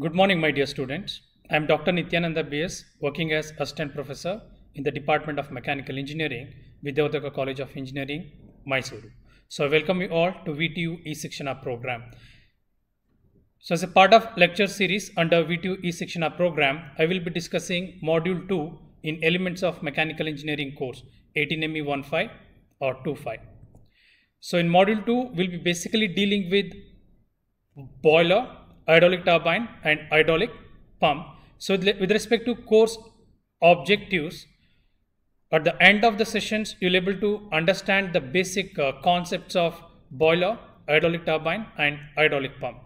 Good morning, my dear students. I am Dr. Nityananda B.S., working as assistant professor in the Department of Mechanical Engineering, Vidyavataka College of Engineering, Mysuru. So I welcome you all to VTU eSikshana program. So as a part of lecture series under VTU eSikshana program, I will be discussing module 2 in elements of mechanical engineering course 18ME15 or 25. So in module 2, we'll be basically dealing with boiler hydraulic turbine and hydraulic pump. So with respect to course objectives, at the end of the sessions, you'll able to understand the basic uh, concepts of boiler, hydraulic turbine and hydraulic pump.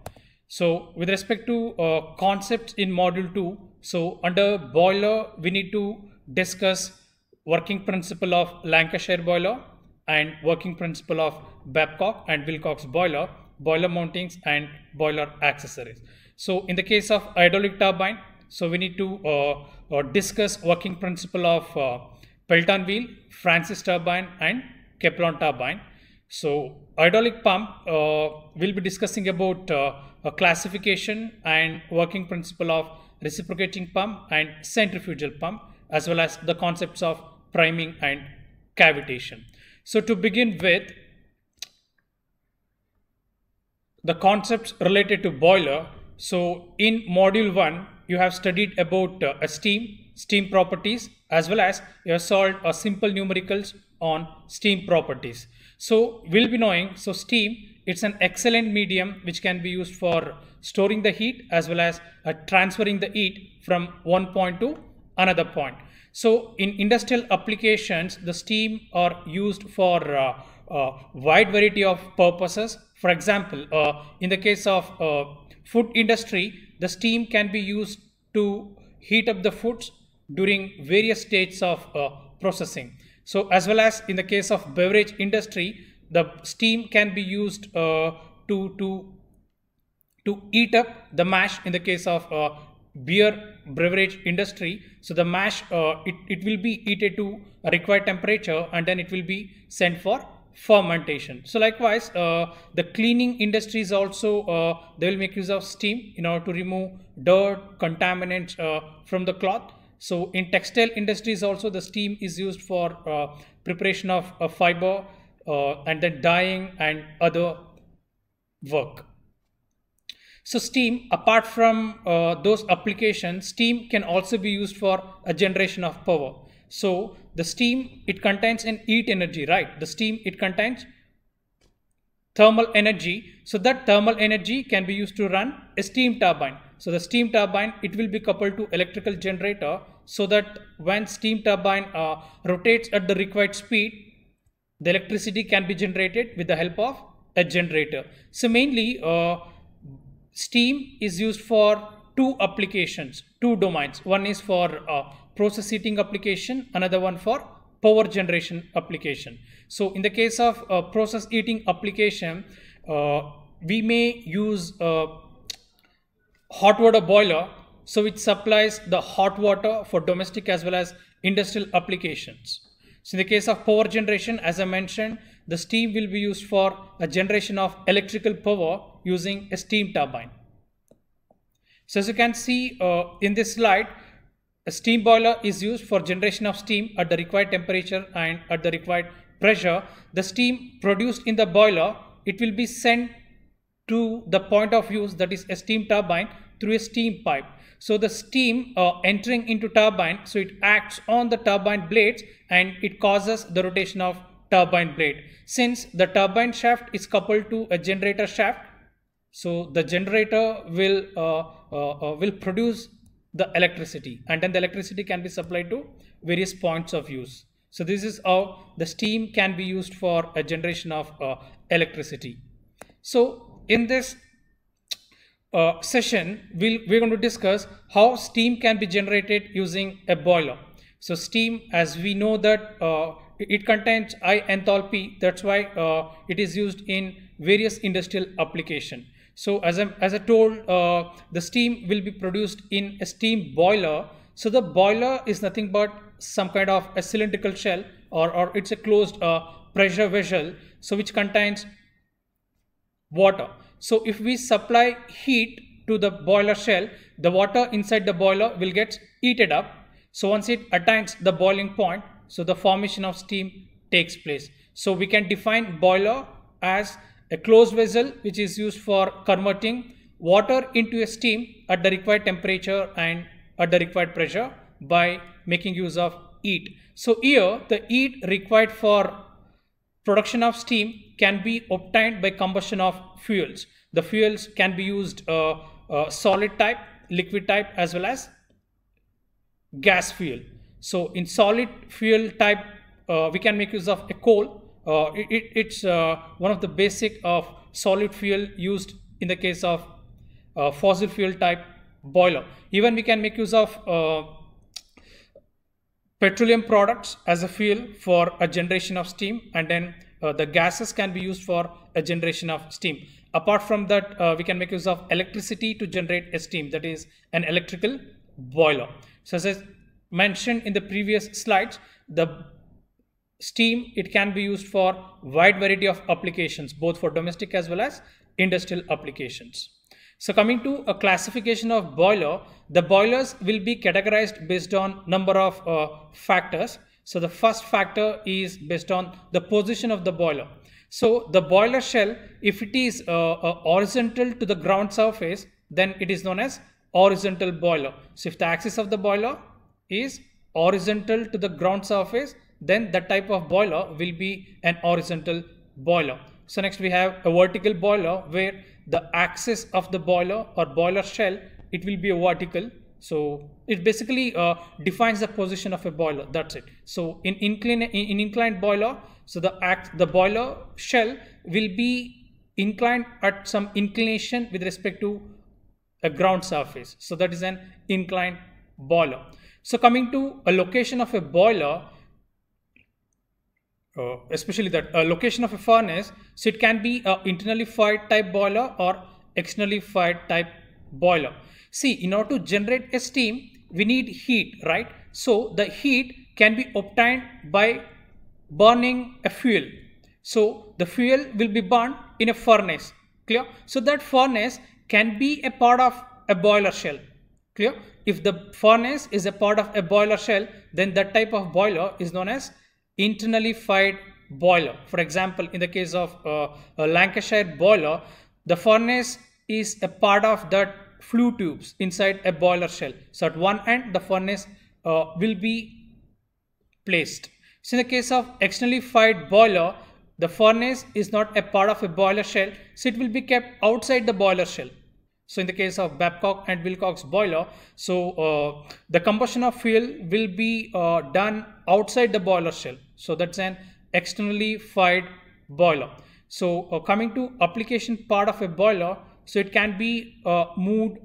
So with respect to uh, concepts in module 2, so under boiler, we need to discuss working principle of Lancashire boiler and working principle of Babcock and Wilcox boiler boiler mountings and boiler accessories. So in the case of hydraulic turbine, so we need to uh, uh, discuss working principle of uh, Pelton wheel, Francis turbine and Keplon turbine. So hydraulic pump, uh, we'll be discussing about uh, classification and working principle of reciprocating pump and centrifugal pump as well as the concepts of priming and cavitation. So to begin with, the concepts related to boiler. So in module 1, you have studied about uh, steam, steam properties, as well as you have solved a simple numericals on steam properties. So we'll be knowing, so steam, it's an excellent medium which can be used for storing the heat as well as uh, transferring the heat from one point to another point. So in industrial applications, the steam are used for uh, a uh, wide variety of purposes for example, uh, in the case of uh, food industry, the steam can be used to heat up the foods during various stages of uh, processing. So as well as in the case of beverage industry, the steam can be used uh, to, to, to eat up the mash in the case of uh, beer beverage industry. So the mash, uh, it, it will be heated to a required temperature and then it will be sent for fermentation. So likewise, uh, the cleaning industries also, uh, they will make use of steam in order to remove dirt, contaminants uh, from the cloth. So in textile industries also the steam is used for uh, preparation of uh, fiber uh, and then dyeing and other work. So steam, apart from those applications, steam can also be used for a generation of power. So the steam, it contains an heat energy, right? The steam, it contains thermal energy. So that thermal energy can be used to run a steam turbine. So the steam turbine, it will be coupled to electrical generator so that when steam turbine uh, rotates at the required speed, the electricity can be generated with the help of a generator. So mainly uh, steam is used for two applications, two domains. One is for uh, process heating application, another one for power generation application. So in the case of a uh, process heating application, uh, we may use a hot water boiler. So it supplies the hot water for domestic as well as industrial applications. So in the case of power generation, as I mentioned, the steam will be used for a generation of electrical power using a steam turbine. So as you can see uh, in this slide, a steam boiler is used for generation of steam at the required temperature and at the required pressure. The steam produced in the boiler, it will be sent to the point of use that is a steam turbine through a steam pipe. So the steam uh, entering into turbine, so it acts on the turbine blades and it causes the rotation of turbine blade. Since the turbine shaft is coupled to a generator shaft, so the generator will uh, uh, uh will produce the electricity and then the electricity can be supplied to various points of use. So this is how the steam can be used for a generation of uh, electricity. So in this uh, session, we'll, we're going to discuss how steam can be generated using a boiler. So steam, as we know that uh, it contains high enthalpy, that's why uh, it is used in various industrial application. So as I, as I told, uh, the steam will be produced in a steam boiler. So the boiler is nothing but some kind of a cylindrical shell or, or it's a closed uh, pressure vessel. So which contains water. So if we supply heat to the boiler shell, the water inside the boiler will get heated up. So once it attains the boiling point, so the formation of steam takes place. So we can define boiler as a closed vessel which is used for converting water into a steam at the required temperature and at the required pressure by making use of heat. So here the heat required for production of steam can be obtained by combustion of fuels. The fuels can be used uh, uh, solid type, liquid type as well as gas fuel. So in solid fuel type uh, we can make use of a coal uh, it, it's uh, one of the basic of solid fuel used in the case of uh, fossil fuel type boiler. Even we can make use of petroleum products as a fuel for a generation of steam and then uh, the gases can be used for a generation of steam apart from that uh, we can make use of electricity to generate a steam that is an electrical boiler so as I mentioned in the previous slides the steam, it can be used for wide variety of applications, both for domestic as well as industrial applications. So coming to a classification of boiler, the boilers will be categorized based on number of uh, factors. So the first factor is based on the position of the boiler. So the boiler shell, if it is uh, uh, horizontal to the ground surface, then it is known as horizontal boiler. So if the axis of the boiler is horizontal to the ground surface, then that type of boiler will be an horizontal boiler. So next we have a vertical boiler where the axis of the boiler or boiler shell, it will be a vertical. So it basically uh, defines the position of a boiler. That's it. So in, incline, in, in inclined boiler, so the act, the boiler shell will be inclined at some inclination with respect to a ground surface. So that is an inclined boiler. So coming to a location of a boiler, uh, especially that uh, location of a furnace. So it can be uh, internally fired type boiler or externally fired type boiler. See, in order to generate a steam, we need heat, right? So the heat can be obtained by burning a fuel. So the fuel will be burned in a furnace, clear? So that furnace can be a part of a boiler shell, clear? If the furnace is a part of a boiler shell, then that type of boiler is known as internally fired boiler. For example, in the case of uh, a Lancashire boiler, the furnace is a part of that flue tubes inside a boiler shell. So at one end, the furnace uh, will be placed. So in the case of externally fired boiler, the furnace is not a part of a boiler shell, so it will be kept outside the boiler shell. So in the case of Babcock and Wilcox boiler, so uh, the combustion of fuel will be uh, done outside the boiler shell. So that's an externally fired boiler. So uh, coming to application part of a boiler, so it can be uh, moved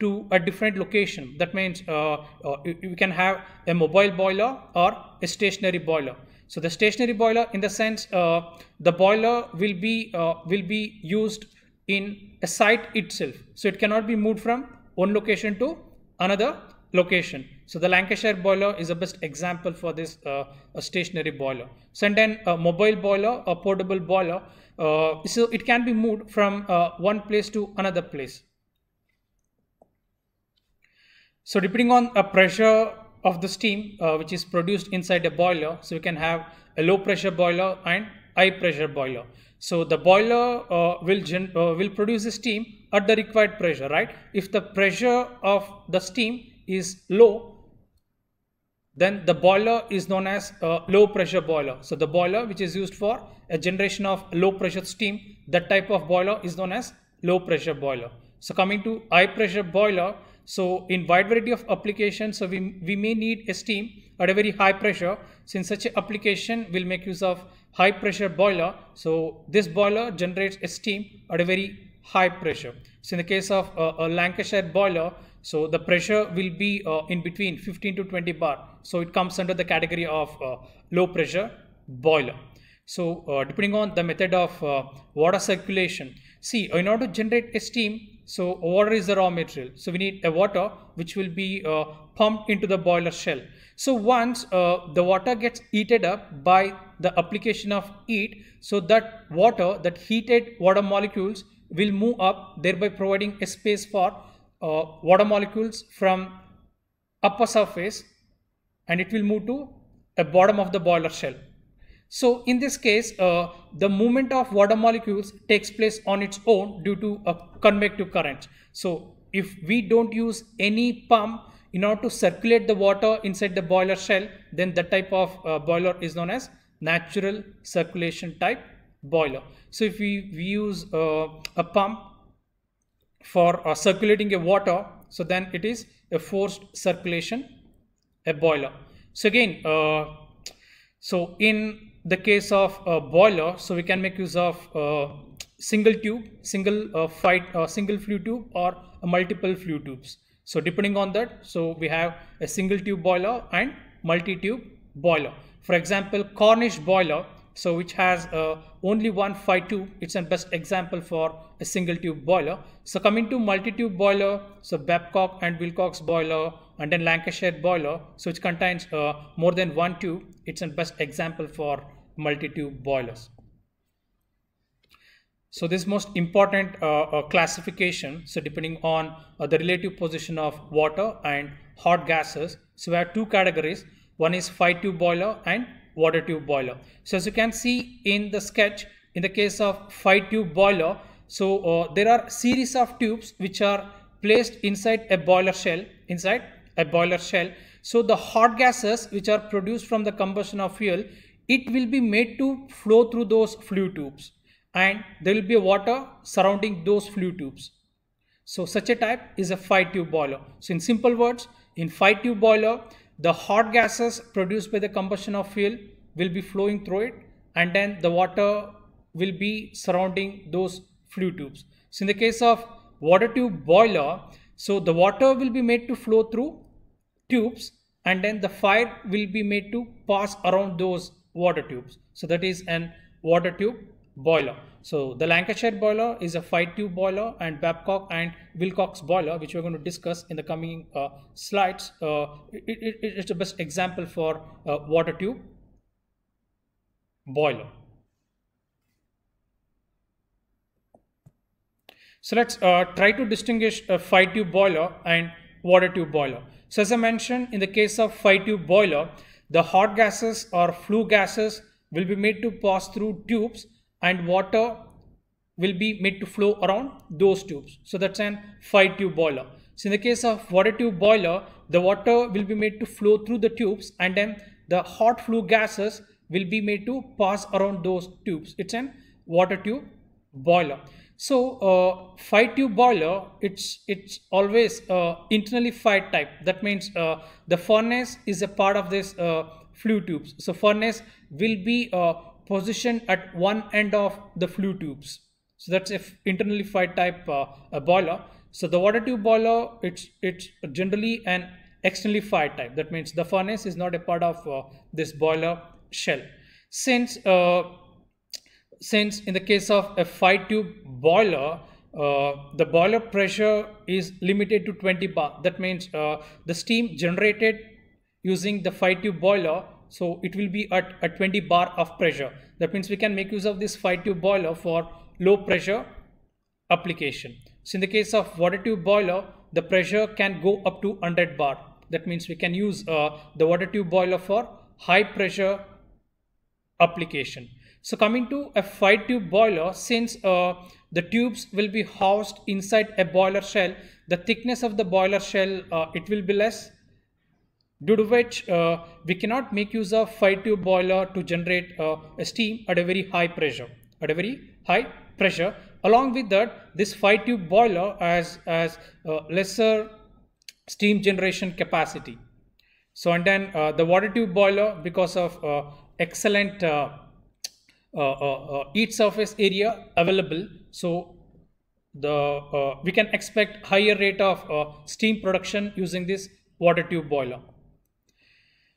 to a different location. That means uh, uh, you can have a mobile boiler or a stationary boiler. So the stationary boiler, in the sense, the boiler will be will be used in a site itself. So it cannot be moved from one location to another location. So the Lancashire boiler is the best example for this uh, a stationary boiler. So and then a mobile boiler, a portable boiler, uh, so it can be moved from uh, one place to another place. So depending on a pressure of the steam uh, which is produced inside a boiler, so we can have a low pressure boiler and high pressure boiler. So the boiler uh, will uh, will produce the steam at the required pressure, right? If the pressure of the steam is low, then the boiler is known as a low pressure boiler. So the boiler which is used for a generation of low pressure steam, that type of boiler is known as low pressure boiler. So coming to high pressure boiler, so in wide variety of applications, so we, we may need a steam at a very high pressure since such an application will make use of high pressure boiler. So this boiler generates a steam at a very high pressure. So in the case of a, a Lancashire boiler, so the pressure will be uh, in between 15 to 20 bar. So it comes under the category of uh, low pressure boiler. So uh, depending on the method of uh, water circulation, see in order to generate a steam, so water is the raw material. So we need a water which will be uh, pumped into the boiler shell. So once uh, the water gets heated up by the application of heat, so that water, that heated water molecules will move up, thereby providing a space for uh, water molecules from upper surface and it will move to the bottom of the boiler shell. So in this case, uh, the movement of water molecules takes place on its own due to a convective current. So if we don't use any pump in order to circulate the water inside the boiler shell, then that type of uh, boiler is known as natural circulation type boiler. So if we, we use uh, a pump for uh, circulating a water, so then it is a forced circulation, a boiler. So again, uh, so in the case of a boiler, so we can make use of a single tube, single uh, fight, uh, single flue tube or multiple flue tubes. So depending on that, so we have a single tube boiler and multi-tube boiler. For example, Cornish boiler, so which has uh, only one fight tube, it's a best example for a single tube boiler. So coming to multi-tube boiler, so Babcock and Wilcox boiler, and then Lancashire boiler, so which contains uh, more than one tube. It's a best example for multi-tube boilers. So this most important uh, uh, classification, so depending on uh, the relative position of water and hot gases, so we have two categories. One is five tube boiler and water tube boiler. So as you can see in the sketch, in the case of five tube boiler, so uh, there are series of tubes which are placed inside a boiler shell, inside a boiler shell. So the hot gases which are produced from the combustion of fuel it will be made to flow through those flue tubes and there will be water surrounding those flue tubes. So such a type is a 5 tube boiler. So in simple words, in 5 tube boiler, the hot gases produced by the combustion of fuel will be flowing through it and then the water will be surrounding those flue tubes. So in the case of water tube boiler, so the water will be made to flow through tubes and then the fire will be made to pass around those water tubes. So that is an water tube boiler. So the Lancashire boiler is a five tube boiler and Babcock and Wilcox boiler, which we're going to discuss in the coming uh, slides. Uh, it, it, it's the best example for uh, water tube boiler. So let's uh, try to distinguish a five tube boiler and water tube boiler. So as I mentioned, in the case of five tube boiler, the hot gases or flue gases will be made to pass through tubes and water will be made to flow around those tubes. So that's an 5 tube boiler. So in the case of water tube boiler, the water will be made to flow through the tubes and then the hot flue gases will be made to pass around those tubes. It's an water tube boiler. So uh, fire tube boiler, it's it's always uh, internally fired type. That means uh, the furnace is a part of this uh, flue tubes. So furnace will be uh, positioned at one end of the flue tubes. So that's if internally fired type uh, boiler. So the water tube boiler, it's it's generally an externally fired type. That means the furnace is not a part of this boiler shell. Since since in the case of a 5 tube boiler, uh, the boiler pressure is limited to 20 bar. That means uh, the steam generated using the 5 tube boiler, so it will be at, a 20 bar of pressure. That means we can make use of this 5 tube boiler for low pressure application. So in the case of water tube boiler, the pressure can go up to 100 bar. That means we can use uh, the water tube boiler for high pressure application. So coming to a five tube boiler, since uh, the tubes will be housed inside a boiler shell, the thickness of the boiler shell, uh, it will be less due to which uh, we cannot make use of five tube boiler to generate uh, a steam at a very high pressure, at a very high pressure. Along with that, this five tube boiler has, has uh, lesser steam generation capacity. So and then uh, the water tube boiler because of excellent uh, uh, uh, each surface area available. So the we can expect higher rate of steam production using this water tube boiler.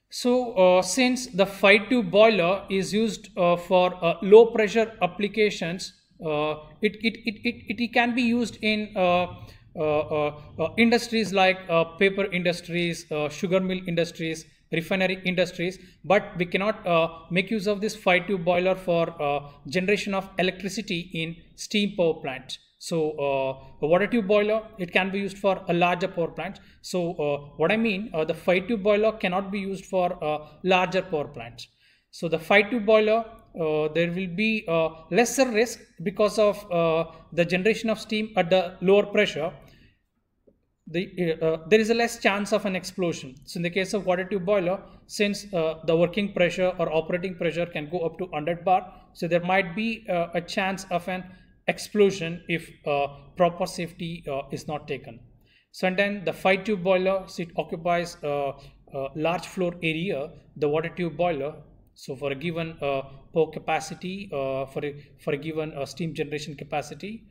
So uh, since the 5 tube boiler is used uh, for uh, low pressure applications, it, it, it, it, it can be used in industries like paper industries, sugar mill industries, refinery industries, but we cannot uh, make use of this fire tube boiler for uh, generation of electricity in steam power plant. So uh, a water tube boiler, it can be used for a larger power plant. So uh, what I mean, uh, the fire tube boiler cannot be used for a larger power plant. So the fire tube boiler, uh, there will be lesser risk because of the generation of steam at the lower pressure. Uh, uh, there is a less chance of an explosion. So in the case of water tube boiler, since uh, the working pressure or operating pressure can go up to 100 bar, so there might be uh, a chance of an explosion if uh, proper safety uh, is not taken. So and then the five tube boiler, so it occupies a, a large floor area, the water tube boiler. So for a given power capacity, for, a, for a given steam generation capacity,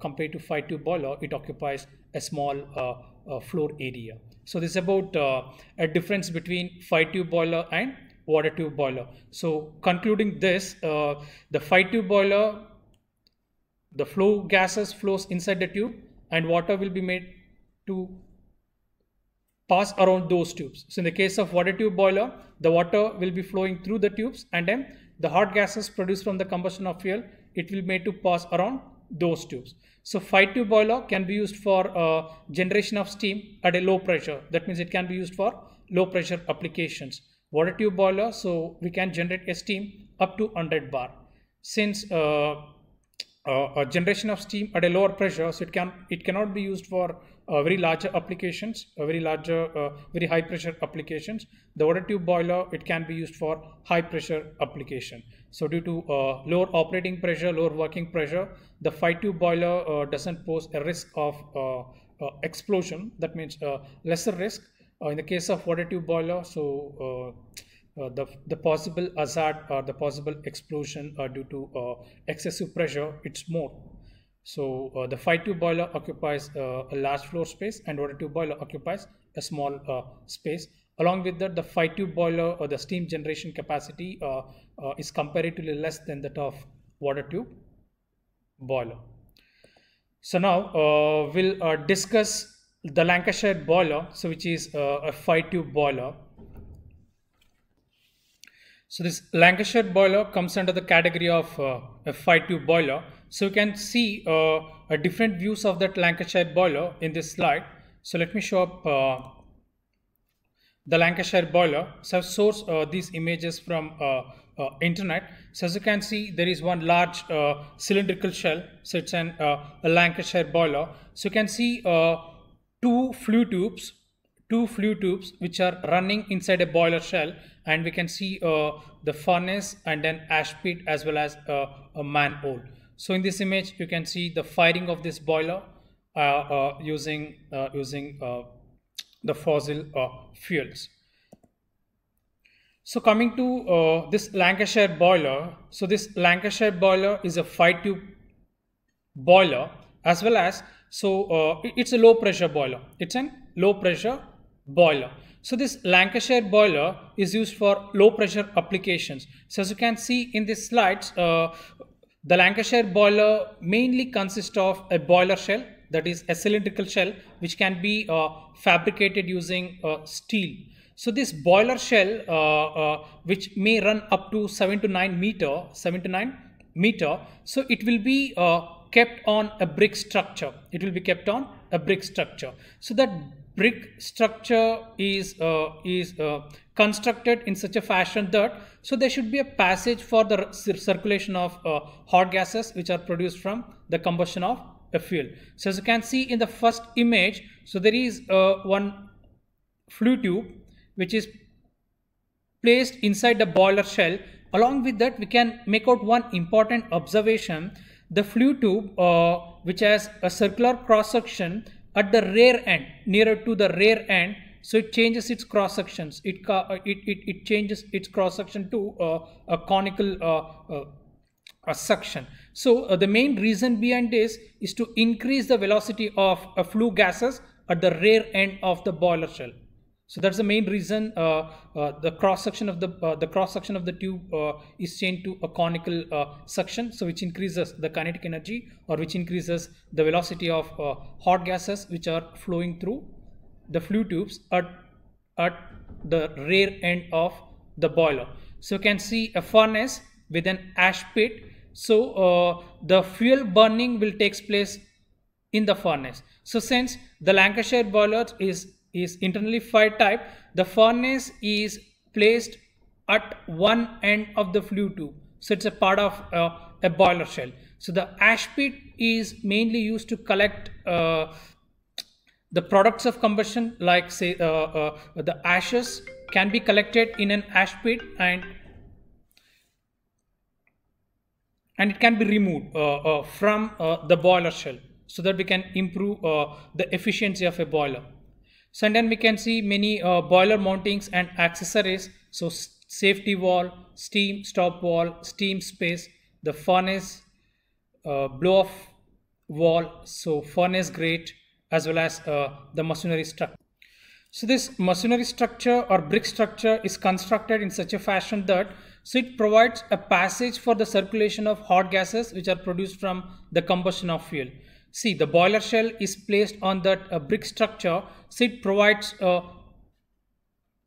compared to five tube boiler, it occupies a small uh, uh, floor area. So this is about uh, a difference between fire tube boiler and water tube boiler. So concluding this, the fire tube boiler, the flow gases flows inside the tube and water will be made to pass around those tubes. So in the case of water tube boiler, the water will be flowing through the tubes and then the hot gases produced from the combustion of fuel, it will made to pass around those tubes. So 5 tube boiler can be used for uh, generation of steam at a low pressure. That means it can be used for low pressure applications. Water tube boiler, so we can generate a steam up to 100 bar. Since uh, uh, generation of steam at a lower pressure, so it can it cannot be used for uh, very larger applications, uh, very larger, uh, very high pressure applications. The water tube boiler, it can be used for high pressure application. So due to uh, lower operating pressure, lower working pressure, the five tube boiler uh, doesn't pose a risk of uh, explosion. That means lesser risk. in the case of water tube boiler, so uh, the, the possible hazard or the possible explosion uh, due to uh, excessive pressure, it's more. So uh, the 5 tube boiler occupies uh, a large floor space and water tube boiler occupies a small uh, space. Along with that, the 5 tube boiler or the steam generation capacity uh, uh, is comparatively less than that of water tube boiler. So now uh, we'll discuss the Lancashire boiler, so which is a 5 tube boiler. So this Lancashire boiler comes under the category of a 5 tube boiler so you can see uh, different views of that Lancashire boiler in this slide. So let me show up uh, the Lancashire boiler. So I've sourced uh, these images from uh, uh, internet. So as you can see, there is one large uh, cylindrical shell. So it's an, a Lancashire boiler. So you can see two flue tubes two flue tubes which are running inside a boiler shell and we can see uh, the furnace and an ash pit as well as uh, a manhole. So in this image, you can see the firing of this boiler uh, uh, using, uh, using uh, the fossil uh, fuels. So coming to uh, this Lancashire boiler, so this Lancashire boiler is a 5 tube boiler as well as, so it's a low pressure boiler. It's a low pressure boiler. So this Lancashire boiler is used for low pressure applications. So as you can see in these slides, uh, the Lancashire boiler mainly consists of a boiler shell, that is a cylindrical shell, which can be uh, fabricated using uh, steel. So this boiler shell, uh, uh which may run up to 7 to 9 meter, 7 to 9 meter, so it will be uh, kept on a brick structure. It will be kept on a brick structure. So that brick structure is uh, is uh, constructed in such a fashion that so there should be a passage for the circulation of uh, hot gases which are produced from the combustion of a fuel so as you can see in the first image so there is uh, one flue tube which is placed inside the boiler shell along with that we can make out one important observation the flue tube uh, which has a circular cross section at the rear end nearer to the rear end so it changes its cross sections it, uh, it, it, it changes its cross section to uh, a conical uh, uh, suction so uh, the main reason behind this is to increase the velocity of uh, flue gases at the rear end of the boiler shell so that's the main reason uh, uh, the cross section of the uh, the cross section of the tube is changed to a conical section, so which increases the kinetic energy or which increases the velocity of hot gases which are flowing through the flue tubes at at the rear end of the boiler. So you can see a furnace with an ash pit. So uh, the fuel burning will takes place in the furnace. So since the Lancashire boiler is is internally fired type, the furnace is placed at one end of the flue tube. So it's a part of uh, a boiler shell. So the ash pit is mainly used to collect uh, the products of combustion like say uh, uh the ashes can be collected in an ash pit and and it can be removed uh, uh, from the boiler shell so that we can improve the efficiency of a boiler. So and then we can see many uh, boiler mountings and accessories. So safety wall, steam stop wall, steam space, the furnace, uh, blow off wall, so furnace grate, as well as uh, the masonry structure. So this masonry structure or brick structure is constructed in such a fashion that so it provides a passage for the circulation of hot gases which are produced from the combustion of fuel. See, the boiler shell is placed on that uh, brick structure, so it provides uh,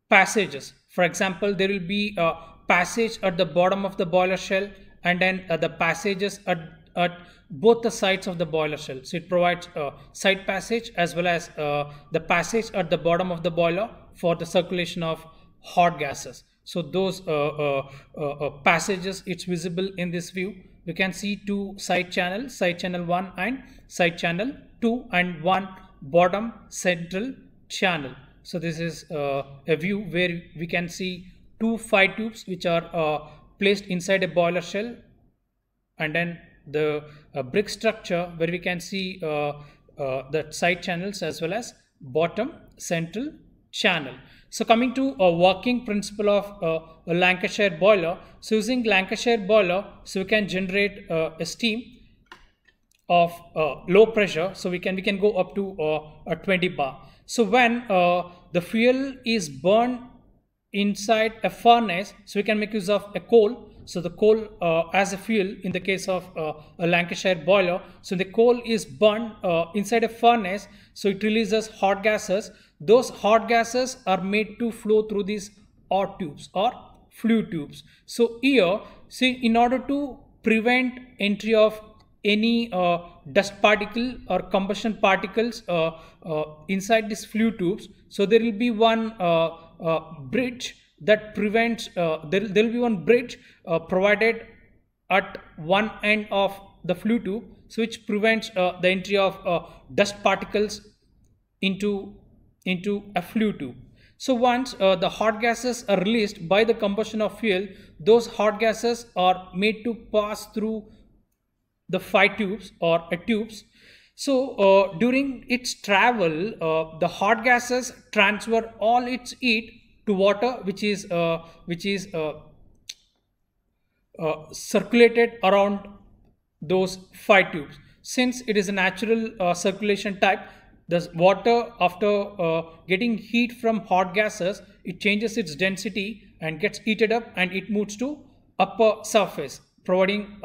passages. For example, there will be a passage at the bottom of the boiler shell and then uh, the passages at, at both the sides of the boiler shell. So it provides a side passage as well as uh, the passage at the bottom of the boiler for the circulation of hot gases. So those uh, uh, passages, it's visible in this view. We can see two side channels, side channel 1 and side channel, 2 and 1 bottom central channel. So this is uh, a view where we can see two fire tubes which are uh, placed inside a boiler shell and then the uh, brick structure where we can see uh, uh, the side channels as well as bottom central channel. So coming to a working principle of uh, a Lancashire boiler, so using Lancashire boiler, so we can generate a steam of uh, low pressure so we can we can go up to uh, a 20 bar so when uh, the fuel is burned inside a furnace so we can make use of a coal so the coal uh, as a fuel in the case of uh, a lancashire boiler so the coal is burned uh, inside a furnace so it releases hot gases those hot gases are made to flow through these or tubes or flue tubes so here see in order to prevent entry of any uh, dust particle or combustion particles uh, uh, inside these flue tubes. So there will be one uh, uh, bridge that prevents, uh, there, there will be one bridge provided at one end of the flue tube, so which prevents the entry of dust particles into, into a flue tube. So once uh, the hot gases are released by the combustion of fuel, those hot gases are made to pass through the five tubes or tubes. So uh, during its travel, uh, the hot gases transfer all its heat to water, which is uh, which is uh, uh, circulated around those five tubes. Since it is a natural uh, circulation type, the water after getting heat from hot gases, it changes its density and gets heated up, and it moves to upper surface, providing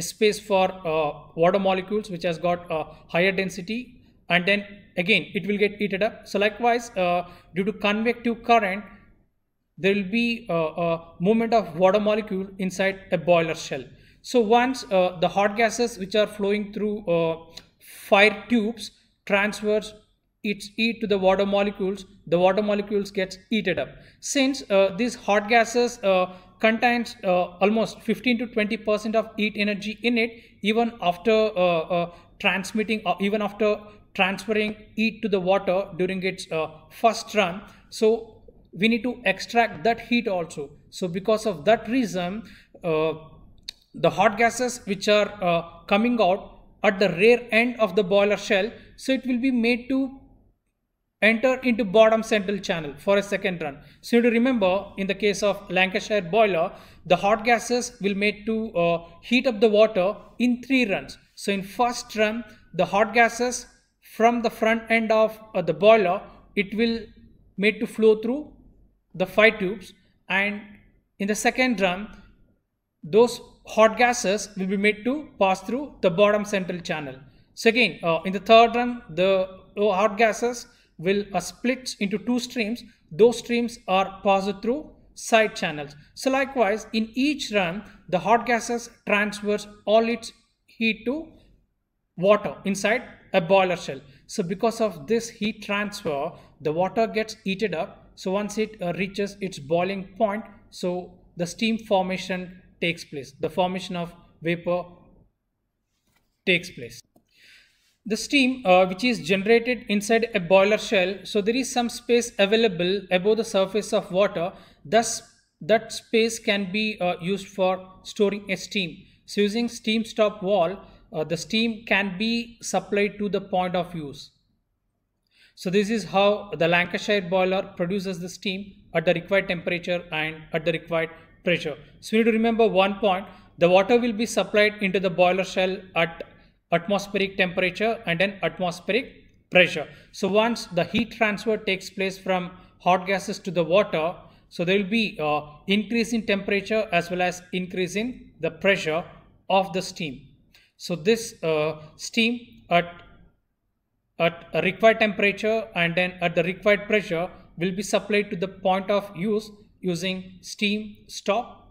space for uh, water molecules which has got a uh, higher density and then again it will get heated up. So likewise uh, due to convective current there will be a, a movement of water molecule inside a boiler shell. So once uh, the hot gases which are flowing through uh, fire tubes transfers its heat to the water molecules, the water molecules gets heated up. Since uh, these hot gases contains uh, almost 15 to 20 percent of heat energy in it even after uh, uh, transmitting or even after transferring heat to the water during its first run so we need to extract that heat also so because of that reason the hot gases which are coming out at the rear end of the boiler shell so it will be made to enter into bottom central channel for a second run. So you need to remember in the case of Lancashire boiler, the hot gases will made to uh, heat up the water in three runs. So in first run, the hot gases from the front end of uh, the boiler, it will made to flow through the five tubes. And in the second run, those hot gases will be made to pass through the bottom central channel. So again, uh, in the third run, the oh, hot gases will uh, split into two streams. Those streams are passed through side channels. So likewise, in each run, the hot gases transfers all its heat to water inside a boiler shell. So because of this heat transfer, the water gets heated up. So once it uh, reaches its boiling point, so the steam formation takes place. The formation of vapor takes place the steam uh, which is generated inside a boiler shell so there is some space available above the surface of water thus that space can be uh, used for storing a steam so using steam stop wall uh, the steam can be supplied to the point of use so this is how the lancashire boiler produces the steam at the required temperature and at the required pressure so you need to remember one point the water will be supplied into the boiler shell at atmospheric temperature and then atmospheric pressure. So once the heat transfer takes place from hot gases to the water, so there will be uh, increase in temperature as well as increase in the pressure of the steam. So this uh, steam at, at a required temperature and then at the required pressure will be supplied to the point of use using steam stop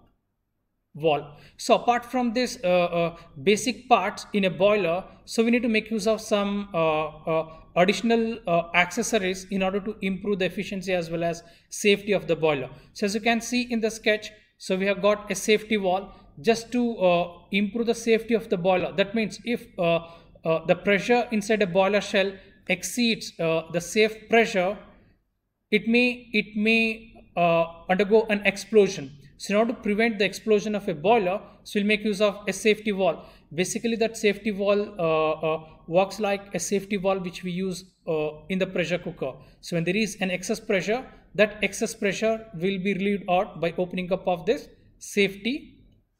wall. So apart from this uh, uh, basic parts in a boiler, so we need to make use of some uh, uh additional uh, accessories in order to improve the efficiency as well as safety of the boiler. So as you can see in the sketch, so we have got a safety wall just to uh, improve the safety of the boiler. That means if the pressure inside a boiler shell exceeds the safe pressure, it may, it may undergo an explosion so in order to prevent the explosion of a boiler, so we'll make use of a safety valve. Basically, that safety valve uh, uh, works like a safety valve which we use uh, in the pressure cooker. So when there is an excess pressure, that excess pressure will be relieved out by opening up of this safety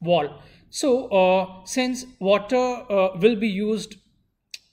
wall. So uh, since water uh, will be used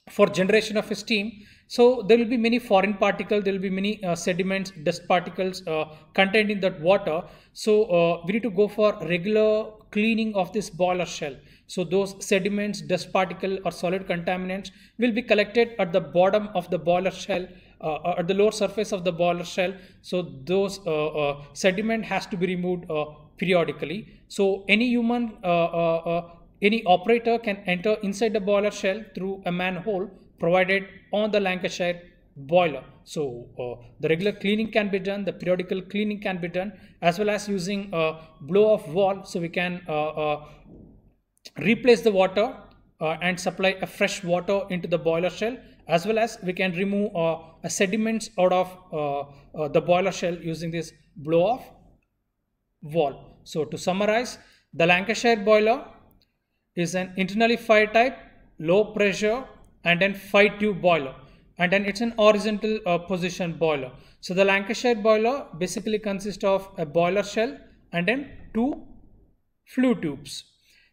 for generation of steam, so there will be many foreign particles, there will be many uh, sediments, dust particles uh, contained in that water. So uh, we need to go for regular cleaning of this boiler shell. So those sediments, dust particle or solid contaminants will be collected at the bottom of the boiler shell uh, at the lower surface of the boiler shell. So those uh, uh, sediment has to be removed uh, periodically. So any human, uh, uh, any operator can enter inside the boiler shell through a manhole provided on the Lancashire boiler. So uh, the regular cleaning can be done, the periodical cleaning can be done, as well as using a blow-off valve so we can uh, uh, replace the water uh, and supply a fresh water into the boiler shell as well as we can remove uh, a sediments out of uh, the boiler shell using this blow-off valve. So to summarize, the Lancashire boiler is an internally fire type, low pressure, and then 5 tube boiler and then it's an horizontal uh, position boiler. So the Lancashire boiler basically consists of a boiler shell and then two flue tubes.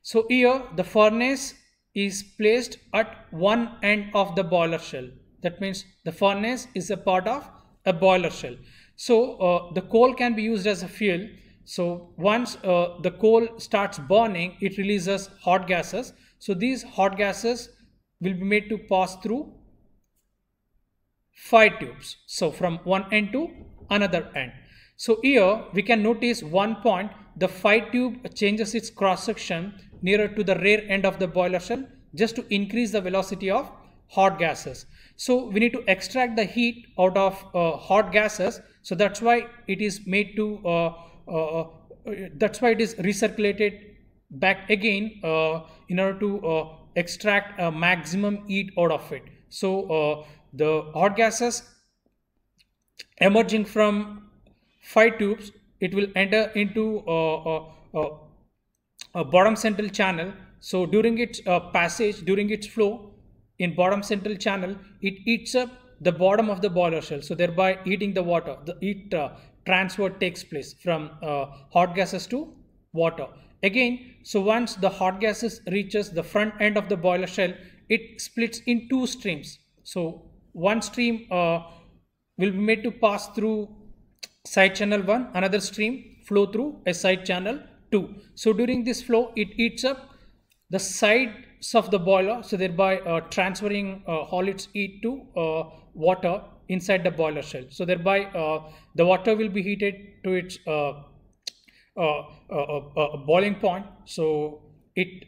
So here the furnace is placed at one end of the boiler shell. That means the furnace is a part of a boiler shell. So uh, the coal can be used as a fuel. So once uh, the coal starts burning, it releases hot gases. So these hot gases will be made to pass through five tubes. So from one end to another end. So here we can notice one point, the five tube changes its cross section nearer to the rear end of the boiler shell just to increase the velocity of hot gases. So we need to extract the heat out of uh, hot gases. So that's why it is made to, uh, uh, uh that's why it is recirculated back again uh, in order to uh, extract a maximum heat out of it. So uh, the hot gases emerging from five tubes, it will enter into uh, uh, uh a bottom central channel. So during its uh, passage, during its flow in bottom central channel, it eats up the bottom of the boiler shell. So thereby eating the water, the heat transfer takes place from hot gases to water. Again, so once the hot gases reaches the front end of the boiler shell, it splits in two streams. So one stream uh, will be made to pass through side channel 1, another stream flow through a side channel 2. So during this flow, it eats up the sides of the boiler, so thereby uh, transferring uh, all its heat to uh, water inside the boiler shell. So thereby uh, the water will be heated to its uh, uh, boiling point. So it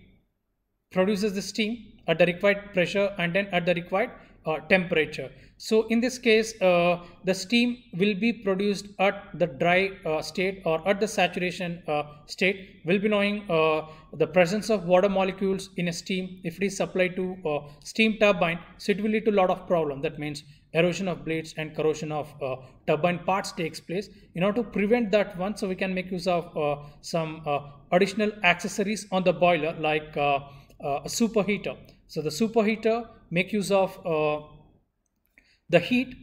produces the steam at the required pressure and then at the required uh, temperature. So in this case, uh, the steam will be produced at the dry uh, state or at the saturation state. We'll be knowing the presence of water molecules in a steam if it is supplied to a steam turbine. So it will lead to a lot of problem. That means erosion of blades and corrosion of uh, turbine parts takes place in order to prevent that one so we can make use of uh, some uh, additional accessories on the boiler like uh, uh, a superheater so the superheater make use of uh, the heat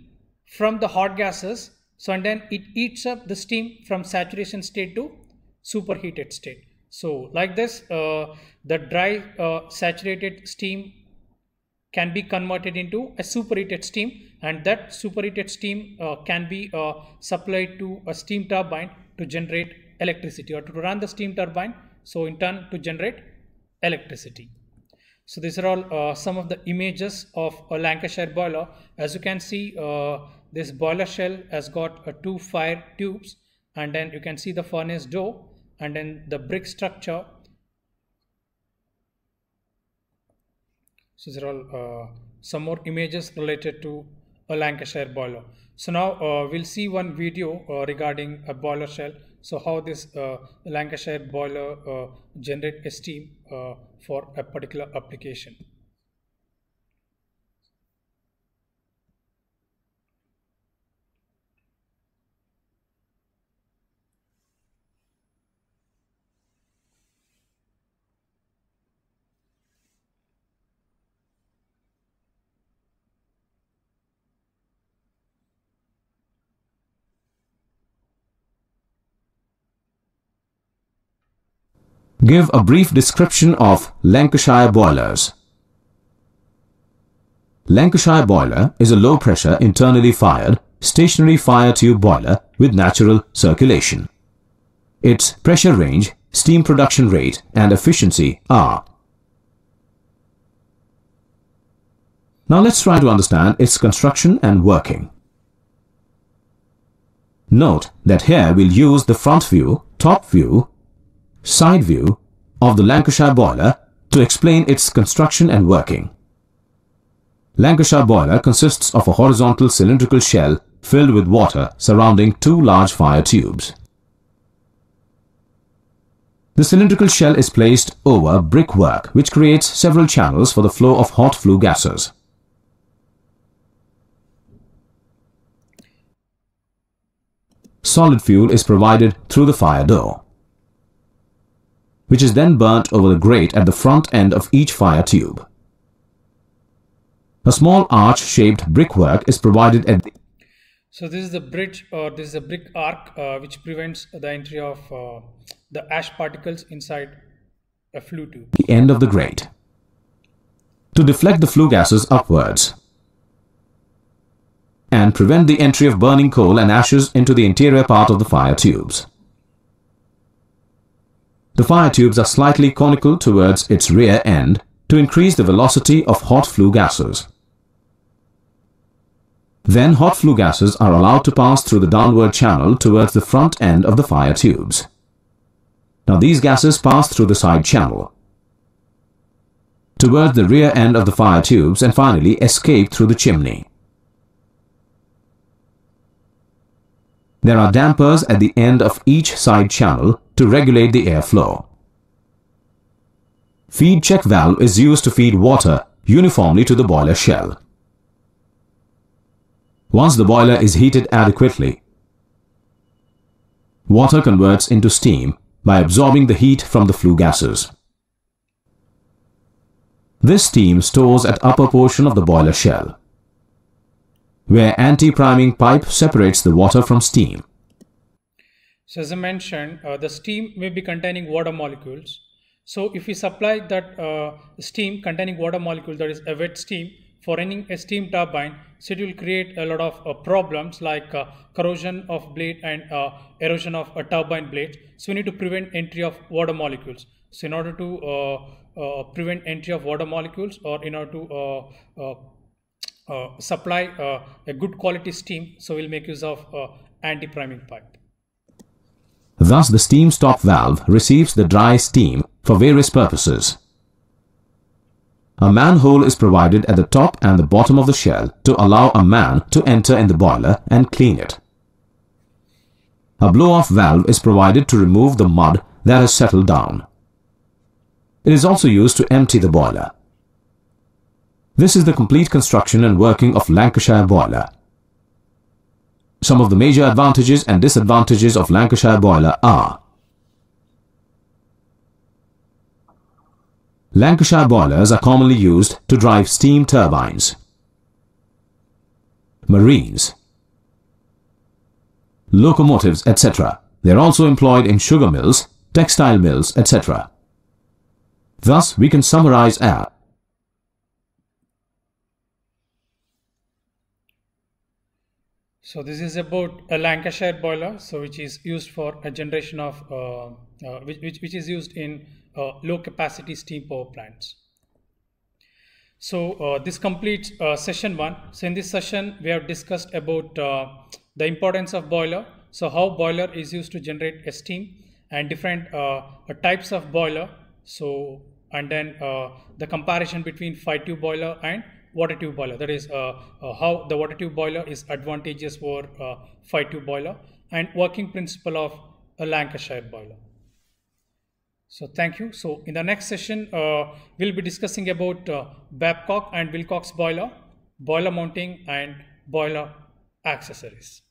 from the hot gases so and then it eats up the steam from saturation state to superheated state so like this the dry saturated steam can be converted into a superheated steam and that superheated steam uh, can be uh, supplied to a steam turbine to generate electricity or to run the steam turbine so in turn to generate electricity so these are all uh, some of the images of a lancashire boiler as you can see uh, this boiler shell has got uh, two fire tubes and then you can see the furnace door and then the brick structure So these are all uh, some more images related to a Lancashire boiler. So now uh, we'll see one video uh, regarding a boiler shell. So how this Lancashire boiler generate steam for a particular application. Give a brief description of Lancashire boilers. Lancashire boiler is a low-pressure, internally fired, stationary fire tube boiler with natural circulation. Its pressure range, steam production rate and efficiency are. Now let's try to understand its construction and working. Note that here we'll use the front view, top view side view of the Lancashire boiler to explain its construction and working. Lancashire boiler consists of a horizontal cylindrical shell filled with water surrounding two large fire tubes. The cylindrical shell is placed over brickwork which creates several channels for the flow of hot flue gases. Solid fuel is provided through the fire door which is then burnt over the grate at the front end of each fire tube. A small arch-shaped brickwork is provided at the so this is the bridge or uh, this is a brick arc uh, which prevents the entry of uh, the ash particles inside a flue tube. The end of the grate. To deflect the flue gases upwards and prevent the entry of burning coal and ashes into the interior part of the fire tubes. The fire tubes are slightly conical towards its rear end to increase the velocity of hot flue gases. Then hot flue gases are allowed to pass through the downward channel towards the front end of the fire tubes. Now these gases pass through the side channel towards the rear end of the fire tubes and finally escape through the chimney. There are dampers at the end of each side channel to regulate the airflow. Feed check valve is used to feed water uniformly to the boiler shell. Once the boiler is heated adequately, water converts into steam by absorbing the heat from the flue gases. This steam stores at upper portion of the boiler shell where anti-priming pipe separates the water from steam. So as I mentioned, uh, the steam may be containing water molecules. So if we supply that uh, steam containing water molecule, that is a wet steam, for running a steam turbine, so it will create a lot of uh, problems like uh, corrosion of blade and uh, erosion of a turbine blade. So we need to prevent entry of water molecules. So in order to uh, prevent entry of water molecules or in order to uh, supply uh, a good quality steam, so we'll make use of uh, anti-priming pipe. Thus the steam stop valve receives the dry steam for various purposes. A manhole is provided at the top and the bottom of the shell to allow a man to enter in the boiler and clean it. A blow-off valve is provided to remove the mud that has settled down. It is also used to empty the boiler. This is the complete construction and working of Lancashire boiler. Some of the major advantages and disadvantages of Lancashire boiler are Lancashire boilers are commonly used to drive steam turbines, marines, locomotives, etc. They are also employed in sugar mills, textile mills, etc. Thus, we can summarize our So this is about a Lancashire boiler, so which is used for a generation of uh, uh, which, which, which is used in uh, low capacity steam power plants. So uh, this completes uh, session one. So in this session we have discussed about uh, the importance of boiler. So how boiler is used to generate steam and different types of boiler. So and then the comparison between five tube boiler and water tube boiler. That is uh, uh, how the water tube boiler is advantageous for uh, five tube boiler and working principle of a Lancashire boiler. So thank you. So in the next session, we'll be discussing about Babcock and Wilcox boiler, boiler mounting and boiler accessories.